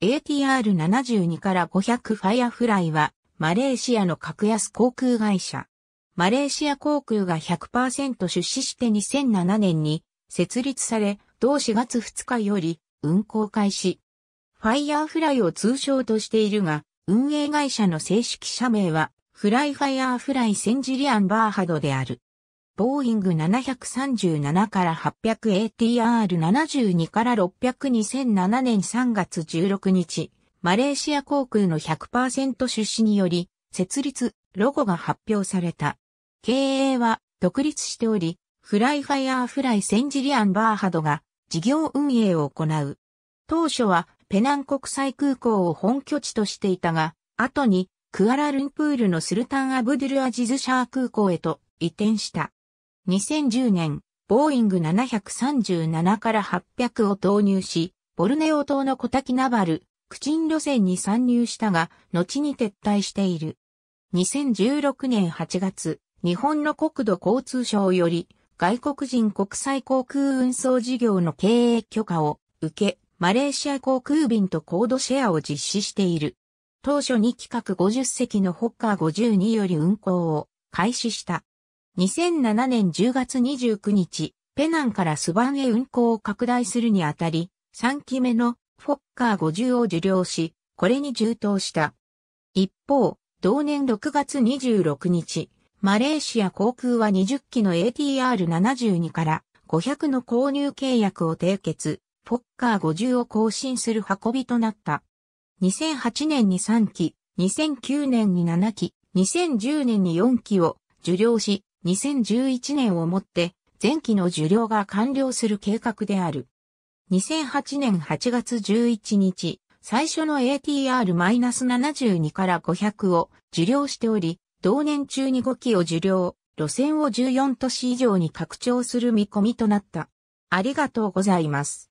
ATR72 から500ファイアフライは、マレーシアの格安航空会社。マレーシア航空が100%出資して2007年に設立され、同4月2日より運航開始。ファイアーフライを通称としているが、運営会社の正式社名は、フライファイアーフライセンジリアンバーハドである。ボーイング737から 800ATR72 から6002007年3月16日、マレーシア航空の100%出資により、設立、ロゴが発表された。経営は独立しており、フライファイアーフライセンジリアンバーハドが事業運営を行う。当初はペナン国際空港を本拠地としていたが、後にクアラルンプールのスルタンアブドゥルアジズシャー空港へと移転した。2010年、ボーイング737から800を投入し、ボルネオ島のコタキナバル、クチン路線に参入したが、後に撤退している。2016年8月、日本の国土交通省より、外国人国際航空運送事業の経営許可を受け、マレーシア航空便とコードシェアを実施している。当初に企画50隻のホッカー52より運航を開始した。2007年10月29日、ペナンからスバンへ運行を拡大するにあたり、3期目のフォッカー50を受領し、これに充当した。一方、同年6月26日、マレーシア航空は20機の ATR72 から500の購入契約を締結、フォッカー50を更新する運びとなった。2008年に3機、2009年に7機、2010年に4機を受領し、2011年をもって前期の受領が完了する計画である。2008年8月11日、最初の ATR-72 から500を受領しており、同年中に5機を受領、路線を14都市以上に拡張する見込みとなった。ありがとうございます。